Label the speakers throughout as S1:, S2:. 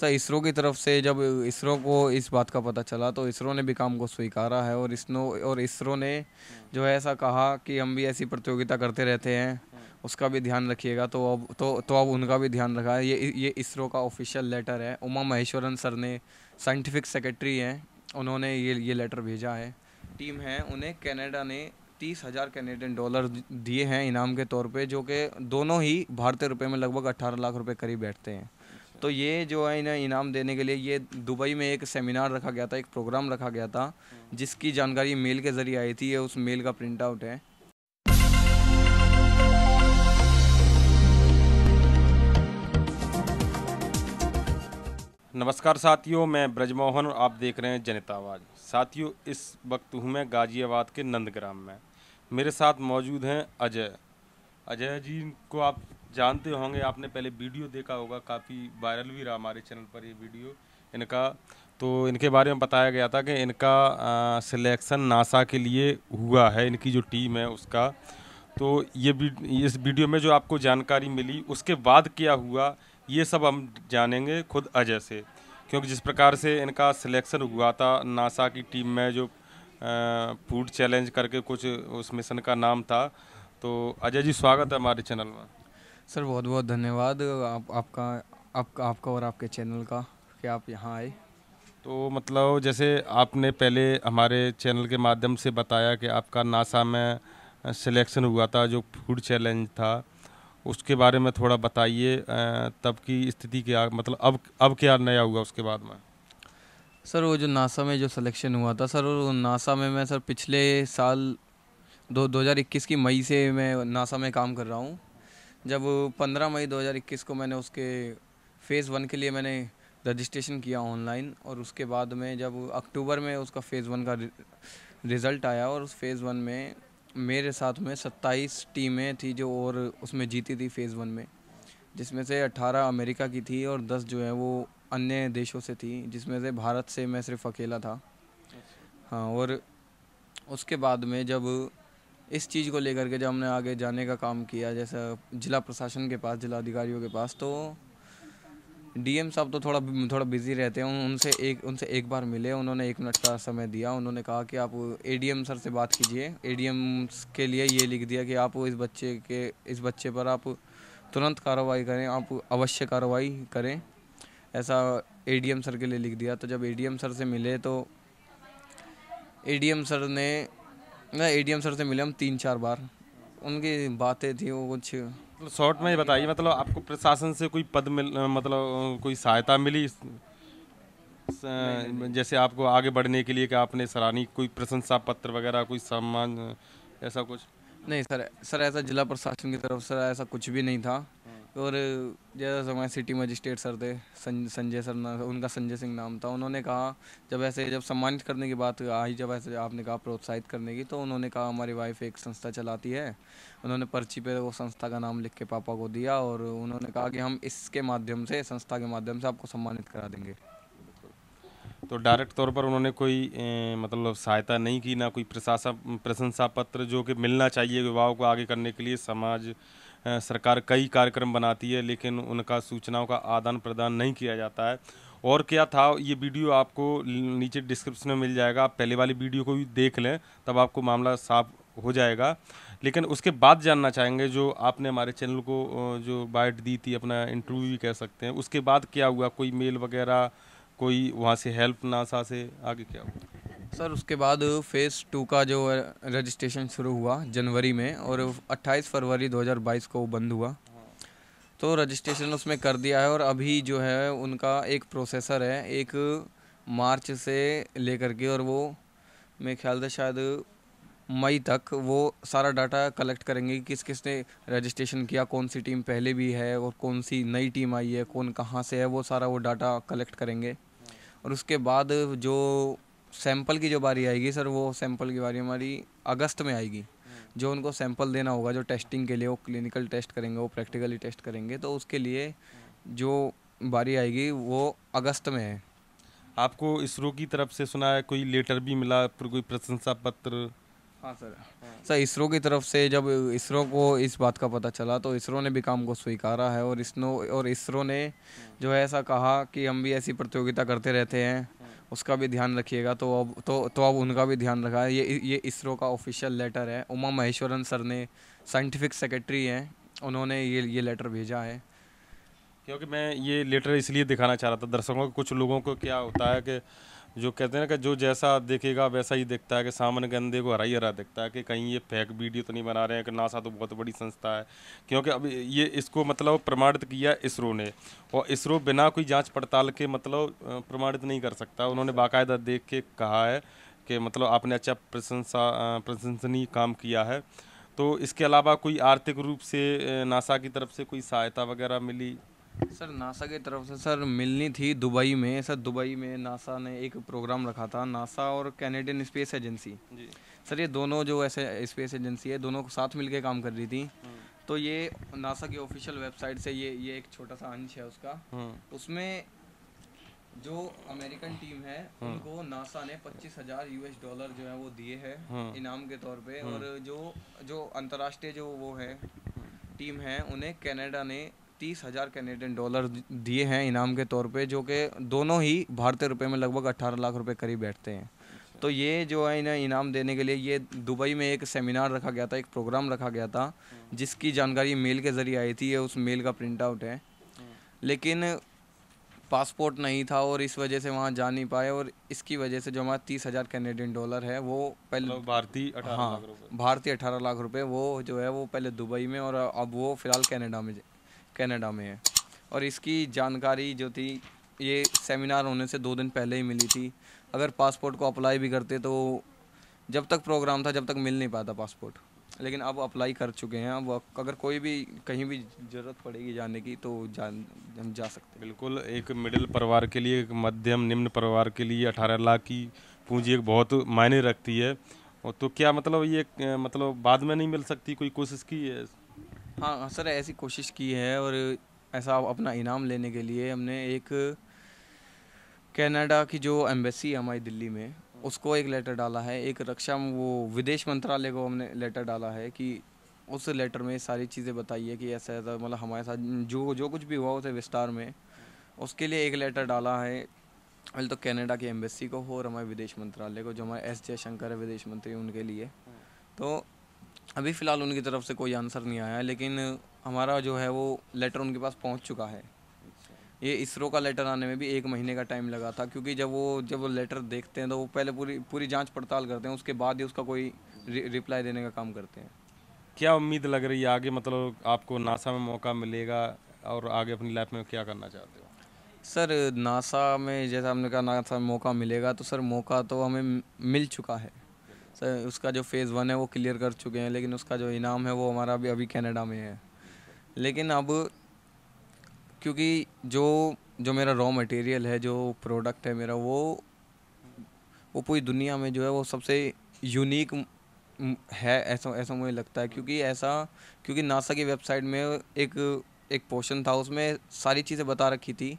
S1: Sir अच्छा, इसरो की तरफ से जब इसरो को इस बात का पता चला तो इसरो ने भी काम को स्वीकारा है और इसनो और इसरो ने हाँ। जो है ऐसा कहा कि हम भी ऐसी प्रतियोगिता करते रहते हैं हाँ। उसका भी ध्यान रखिएगा तो अब तो तो अब उनका भी ध्यान रखा है ये ये इसरो का ऑफिशियल लेटर है उमा महेश्वरन सर ने साइंटिफिक सेक्रेटरी हैं उन्होंने ये ये लेटर भेजा है टीम है उन्हें कनाडा ने तीस हज़ार कैनेडियन डॉलर दिए हैं इनाम के तौर पे जो कि दोनों ही भारतीय रुपए में लगभग अट्ठारह लाख रुपए करीब बैठते हैं तो ये जो है इन्हें इनाम देने के लिए ये दुबई में एक सेमिनार रखा गया था एक प्रोग्राम रखा गया था हम्म। जिसकी जानकारी मेल के ज़रिए आई थी ये उस मेल का प्रिंट आउट है
S2: नमस्कार साथियों मैं ब्रजमोहन और आप देख रहे हैं जनता आवाज़ साथियों इस वक्त हूँ मैं गाज़ियाबाद के नंदग्राम में मेरे साथ मौजूद हैं अजय अजय जी को आप जानते होंगे आपने पहले वीडियो देखा होगा काफ़ी वायरल भी रहा हमारे चैनल पर ये वीडियो इनका तो इनके बारे में बताया गया था कि इनका सिलेक्शन नासा के लिए हुआ है इनकी जो टीम है उसका तो ये इस वीडियो में जो आपको जानकारी मिली उसके बाद क्या हुआ ये सब हम जानेंगे खुद अजय से क्योंकि जिस प्रकार से इनका सिलेक्शन हुआ था नासा की टीम में जो फूड चैलेंज करके कुछ उस मिशन का नाम था तो अजय जी स्वागत है हमारे चैनल में
S1: सर बहुत बहुत धन्यवाद आप आपका आपका आपका और आपके चैनल का कि आप यहाँ आए
S2: तो मतलब जैसे आपने पहले हमारे चैनल के माध्यम से बताया कि आपका नासा में सिलेक्शन हुआ था जो फूड चैलेंज था उसके बारे में थोड़ा बताइए तब की स्थिति क्या मतलब अब अब क्या नया हुआ उसके बाद में
S1: सर वो जो नासा में जो सिलेक्शन हुआ था सर वो नासा में मैं सर पिछले साल दो 2021 की मई से मैं नासा में काम कर रहा हूँ जब 15 मई 2021 को मैंने उसके फ़ेज़ वन के लिए मैंने रजिस्ट्रेशन किया ऑनलाइन और उसके बाद में जब अक्टूबर में उसका फ़ेज़ वन का रिज़ल्ट आया और उस फ़ेज़ वन में मेरे साथ में 27 टीमें थी जो और उसमें जीती थी फ़ेज़ वन में जिसमें से 18 अमेरिका की थी और 10 जो है वो अन्य देशों से थी जिसमें से भारत से मैं सिर्फ अकेला था अच्छा। हाँ और उसके बाद में जब इस चीज़ को लेकर के जब हमने आगे जाने का काम किया जैसा जिला प्रशासन के पास जिला अधिकारियों के पास तो डीएम साहब तो थोड़ा थोड़ा बिजी रहते हैं उनसे एक उनसे एक बार मिले उन्होंने एक मिनट का समय दिया उन्होंने कहा कि आप एडीएम सर से बात कीजिए एडीएम के लिए ये लिख दिया कि आप इस बच्चे के इस बच्चे पर आप तुरंत कार्रवाई करें आप अवश्य कार्रवाई करें ऐसा एडीएम सर के लिए लिख दिया तो जब एडीएम सर से मिले तो एडीएम सर ने मैं एडीएम सर से मिला हम तीन चार बार उनकी बातें थी वो कुछ
S2: शॉर्ट मतलब में बताइए मतलब आपको प्रशासन से कोई पद मिल मतलब कोई सहायता मिली जैसे आपको आगे बढ़ने के लिए कि आपने सराहनी कोई प्रशंसा पत्र वगैरह कोई सम्मान ऐसा कुछ
S1: नहीं सर सर ऐसा जिला प्रशासन की तरफ सर ऐसा कुछ भी नहीं था और जैसा हमारे सिटी मजिस्ट्रेट सर थे संजय सर ना उनका संजय सिंह नाम था उन्होंने कहा जब ऐसे जब सम्मानित करने की बात आई जब ऐसे आपने कहा प्रोत्साहित करने की तो उन्होंने कहा हमारी वाइफ एक संस्था चलाती है उन्होंने पर्ची पे वो संस्था का नाम लिख के पापा को दिया और उन्होंने कहा कि हम इसके माध्यम से संस्था के माध्यम से आपको सम्मानित करा देंगे
S2: तो डायरेक्ट तौर पर उन्होंने कोई ए, मतलब सहायता नहीं की ना कोई प्रशासन प्रशंसा पत्र जो कि मिलना चाहिए विवाह को आगे करने के लिए समाज सरकार कई कार्यक्रम बनाती है लेकिन उनका सूचनाओं का आदान प्रदान नहीं किया जाता है और क्या था ये वीडियो आपको नीचे डिस्क्रिप्शन में मिल जाएगा आप पहले वाली वीडियो को भी देख लें तब आपको मामला साफ हो जाएगा लेकिन उसके बाद जानना चाहेंगे जो आपने हमारे चैनल को जो बाइट दी थी अपना इंटरव्यू भी कह सकते हैं उसके बाद क्या हुआ कोई मेल वगैरह कोई वहाँ से हेल्प नासा से आगे क्या हुआ
S1: सर उसके बाद फ़ेज़ टू का जो रजिस्ट्रेशन शुरू हुआ जनवरी में और 28 फरवरी 2022 को बंद हुआ तो रजिस्ट्रेशन उसमें कर दिया है और अभी जो है उनका एक प्रोसेसर है एक मार्च से लेकर के और वो मेरे ख्याल से शायद मई तक वो सारा डाटा कलेक्ट करेंगे कि किस किस ने रजिस्ट्रेशन किया कौन सी टीम पहले भी है और कौन सी नई टीम आई है कौन कहाँ से है वो सारा वो डाटा कलेक्ट करेंगे और उसके बाद जो सैंपल की जो बारी आएगी सर वो सैंपल की बारी हमारी अगस्त में आएगी जो उनको सैंपल देना होगा जो टेस्टिंग के लिए वो क्लिनिकल टेस्ट करेंगे वो प्रैक्टिकली टेस्ट करेंगे तो उसके लिए जो बारी आएगी वो अगस्त में है
S2: आपको इसरो की तरफ से सुना है कोई लेटर भी मिला कोई प्रशंसा
S1: पत्र हाँ सर हाँ। सर इसरो की तरफ से जब इसरो को इस बात का पता चला तो इसरो ने भी काम को स्वीकारा है और इसनो और इसरो ने जो है ऐसा कहा कि हम भी ऐसी प्रतियोगिता करते रहते हैं हाँ। उसका भी ध्यान रखिएगा तो अब तो तो अब उनका भी ध्यान रखा है ये ये इसरो का ऑफिशियल लेटर है उमा महेश्वरन सर ने साइंटिफिक सेक्रेटरी हैं उन्होंने ये ये लेटर भेजा है
S2: क्योंकि मैं ये लेटर इसलिए दिखाना चाह रहा था दर्शकों को कुछ लोगों को क्या होता है कि जो कहते हैं ना कि जो जैसा देखेगा वैसा ही दिखता है कि सामने गंदे को हरा ही हरा दिखता है कि कहीं ये फेक वीडियो तो नहीं बना रहे हैं कि नासा तो बहुत बड़ी संस्था है क्योंकि अब ये इसको मतलब प्रमाणित किया इसरो ने और इसरो बिना कोई जाँच पड़ताल के मतलब प्रमाणित नहीं कर सकता उन्होंने बाकायदा देख के कहा है कि मतलब आपने अच्छा प्रशंसा प्रशंसनीय काम किया है तो इसके अलावा कोई आर्थिक रूप से
S1: नासा की तरफ से कोई सहायता वगैरह मिली सर नासा की तरफ से सर मिलनी थी दुबई में सर दुबई में नासा ने एक प्रोग्राम रखा था नासा और कैनेडियन स्पेस एजेंसी जी सर ये दोनों जो ऐसे स्पेस एजेंसी है दोनों को साथ मिलके काम कर रही थी हम्म। तो ये नासा की ऑफिशियल वेबसाइट से ये ये एक छोटा सा अंश है उसका हम्म। उसमें जो अमेरिकन टीम है हम्म। उनको नासा ने पच्चीस हजार यूएस डॉलर जो है वो दिए है इनाम के तौर पे और जो जो अंतर्राष्ट्रीय जो वो है टीम है उन्हें कनाडा ने तीस हज़ार कैनेडियन डॉलर दिए हैं इनाम के तौर पे जो कि दोनों ही भारतीय रुपए में लगभग अट्ठारह लाख रुपए करीब बैठते हैं तो ये जो है इन्हें इनाम देने के लिए ये दुबई में एक सेमिनार रखा गया था एक प्रोग्राम रखा गया था जिसकी जानकारी मेल के ज़रिए आई थी ये उस मेल का प्रिंट आउट है लेकिन पासपोर्ट नहीं था और इस वजह से वहाँ जा नहीं पाए और इसकी वजह से जो हमारा तीस हज़ार कैनेडियन डॉलर है वो पहले मतलब भारतीय हाँ भारतीय अठारह लाख रुपए वो जो है वो पहले दुबई में और अब वो फिलहाल कनाडा में कनाडा में है और इसकी जानकारी जो थी ये सेमिनार होने से दो दिन पहले ही मिली थी अगर पासपोर्ट को अप्लाई भी करते तो जब तक प्रोग्राम था जब तक मिल नहीं पाता पासपोर्ट लेकिन अब अप्लाई कर चुके हैं अब अगर कोई भी कहीं भी ज़रूरत पड़ेगी जाने की तो जान हम जा सकते हैं बिल्कुल एक मिडिल परिवार
S2: के लिए एक मध्यम निम्न परिवार के लिए अठारह लाख की पूंजी एक बहुत मायने रखती है तो क्या मतलब ये मतलब बाद में नहीं मिल सकती कोई कोशिश की है हाँ
S1: सर ऐसी कोशिश की है और ऐसा अपना इनाम लेने के लिए हमने एक कनाडा की जो एम्बेसी है हमारी दिल्ली में उसको एक लेटर डाला है एक रक्षा वो विदेश मंत्रालय को हमने लेटर डाला है कि उस लेटर में सारी चीज़ें बताइए कि ऐसा ऐसा मतलब हमारे साथ जो जो कुछ भी हुआ उसे विस्तार में उसके लिए एक लेटर डाला है पहले तो कनाडा की एम्बेसी को हो और हमारे विदेश मंत्रालय को जो हमारे एस जयशंकर है विदेश मंत्री उनके लिए तो अभी फ़िलहाल उनकी तरफ से कोई आंसर नहीं आया लेकिन हमारा जो है वो लेटर उनके पास पहुंच चुका है ये इसरो का लेटर आने में भी एक महीने का टाइम लगा था क्योंकि जब वो जब वो लेटर देखते हैं तो वो पहले पूरी पूरी जांच पड़ताल करते हैं उसके बाद ही उसका कोई रि, रिप्लाई देने का काम करते हैं
S2: क्या उम्मीद लग रही है आगे मतलब आपको नासा में मौका मिलेगा और आगे अपनी लाइफ में क्या करना चाहते हो
S1: सर नासा में जैसा हमने कहा नासा में मौका मिलेगा तो सर मौका तो हमें मिल चुका है उसका जो फेज़ वन है वो क्लियर कर चुके हैं लेकिन उसका जो इनाम है वो हमारा अभी अभी कैनेडा में है लेकिन अब क्योंकि जो जो मेरा रॉ मटेरियल है जो प्रोडक्ट है मेरा वो वो पूरी दुनिया में जो है वो सबसे यूनिक है ऐसा ऐसा मुझे लगता है क्योंकि ऐसा क्योंकि नासा की वेबसाइट में एक एक पोर्शन था उसमें सारी चीज़ें बता रखी थी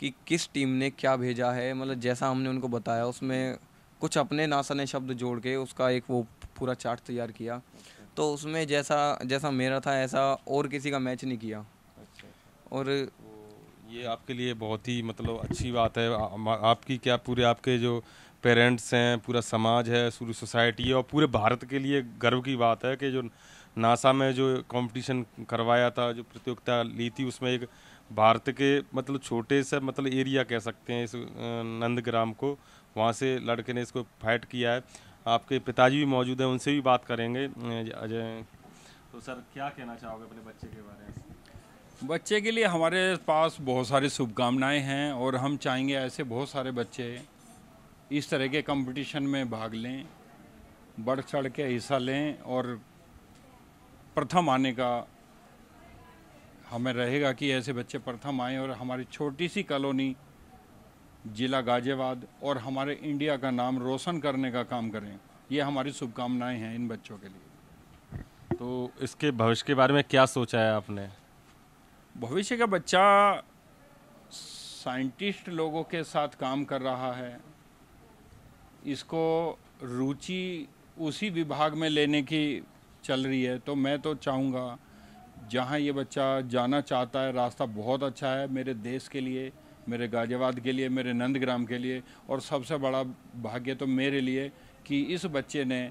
S1: कि किस टीम ने क्या भेजा है मतलब जैसा हमने उनको बताया उसमें कुछ अपने नासा ने शब्द जोड़ के उसका एक वो पूरा चार्ट तैयार किया अच्छा। तो उसमें जैसा जैसा मेरा था ऐसा और किसी का मैच नहीं किया अच्छा। और तो ये आपके लिए बहुत ही मतलब अच्छी
S2: बात है आ, आपकी क्या पूरे आपके जो पेरेंट्स हैं पूरा समाज है पूरी सोसाइटी है और पूरे भारत के लिए गर्व की बात है कि जो नासा में जो कंपटीशन करवाया था जो प्रतियोगिता ली थी उसमें एक भारत के मतलब छोटे से मतलब एरिया कह सकते हैं इस नंदग्राम को वहाँ से लड़के ने इसको फाइट किया है आपके पिताजी
S3: भी मौजूद हैं उनसे भी बात करेंगे अं, अजय
S2: तो सर क्या कहना चाहोगे अपने बच्चे के बारे
S3: में बच्चे के लिए हमारे पास बहुत सारी शुभकामनाएं हैं और हम चाहेंगे ऐसे बहुत सारे बच्चे इस तरह के कंपटीशन में भाग लें बढ़ चढ़ के हिस्सा लें और प्रथम आने का हमें रहेगा कि ऐसे बच्चे प्रथम आएँ और हमारी छोटी सी कॉलोनी जिला गाजियाबाद और हमारे इंडिया का नाम रोशन करने का काम करें ये हमारी शुभकामनाएं हैं इन बच्चों के लिए तो
S2: इसके भविष्य के बारे में क्या सोचा है आपने
S3: भविष्य का बच्चा साइंटिस्ट लोगों के साथ काम कर रहा है इसको रुचि उसी विभाग में लेने की चल रही है तो मैं तो चाहूँगा जहाँ ये बच्चा जाना चाहता है रास्ता बहुत अच्छा है मेरे देश के लिए मेरे गाजियाबाद के लिए मेरे नंदग्राम के लिए और सबसे बड़ा भाग्य तो मेरे लिए कि इस बच्चे ने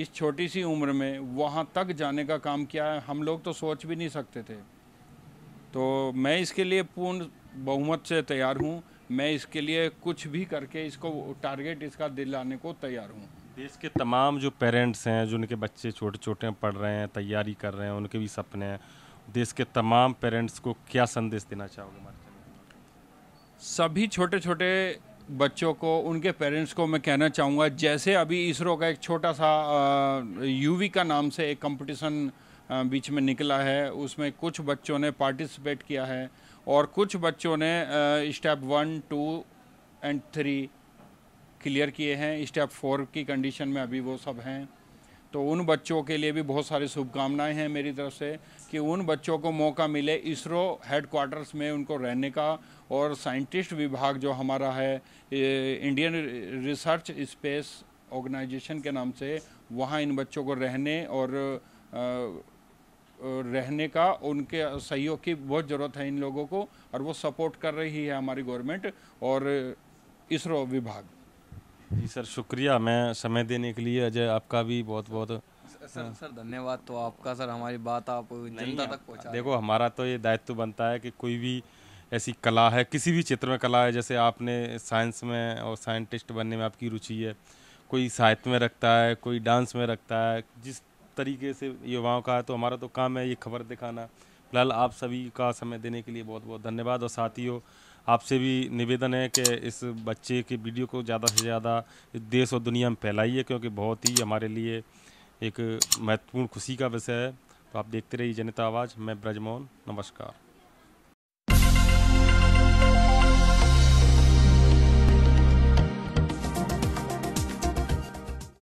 S3: इस छोटी सी उम्र में वहाँ तक जाने का काम किया है हम लोग तो सोच भी नहीं सकते थे तो मैं इसके लिए पूर्ण बहुमत से तैयार हूँ मैं इसके लिए कुछ भी करके इसको टारगेट इसका दिलाने को तैयार हूँ देश के
S2: तमाम जो पेरेंट्स हैं जो उनके बच्चे छोटे छोटे पढ़ रहे हैं तैयारी कर रहे हैं उनके भी सपने हैं
S3: देश के तमाम पेरेंट्स को क्या संदेश देना चाहोगे सभी छोटे छोटे बच्चों को उनके पेरेंट्स को मैं कहना चाहूँगा जैसे अभी इसरो का एक छोटा सा यूवी का नाम से एक कंपटीशन बीच में निकला है उसमें कुछ बच्चों ने पार्टिसिपेट किया है और कुछ बच्चों ने step one two and three clear किए हैं स्टेप फोर की कंडीशन में अभी वो सब हैं तो उन बच्चों के लिए भी बहुत सारी शुभकामनाएं हैं मेरी तरफ से कि उन बच्चों को मौका मिले इसरो हेडक्वार्टर्स में उनको रहने का और साइंटिस्ट विभाग जो हमारा है इंडियन रिसर्च स्पेस ऑर्गेनाइजेशन के नाम से वहाँ इन बच्चों को रहने और रहने का उनके सहयोग की बहुत ज़रूरत है इन लोगों को और वो सपोर्ट कर रही है हमारी गवर्नमेंट और इसरो विभाग
S2: जी सर शुक्रिया मैं समय देने के लिए अजय आपका भी बहुत बहुत
S1: सर सर धन्यवाद तो आपका सर हमारी बात आप जनता तक पहुंचा देखो
S2: हमारा तो ये दायित्व बनता है कि कोई भी ऐसी कला है किसी भी क्षेत्र में कला है जैसे आपने साइंस में और साइंटिस्ट बनने में आपकी रुचि है कोई साहित्य में रखता है कोई डांस में रखता है जिस तरीके से युवाओं का है तो हमारा तो काम है ये खबर दिखाना फिलहाल आप सभी का समय देने के लिए बहुत बहुत धन्यवाद और साथियों आपसे भी निवेदन है कि इस बच्चे के वीडियो को ज़्यादा से ज़्यादा देश और दुनिया में फैलाइए क्योंकि बहुत ही हमारे लिए एक महत्वपूर्ण खुशी का विषय है तो आप देखते रहिए जनता आवाज़ मैं ब्रजमोहन नमस्कार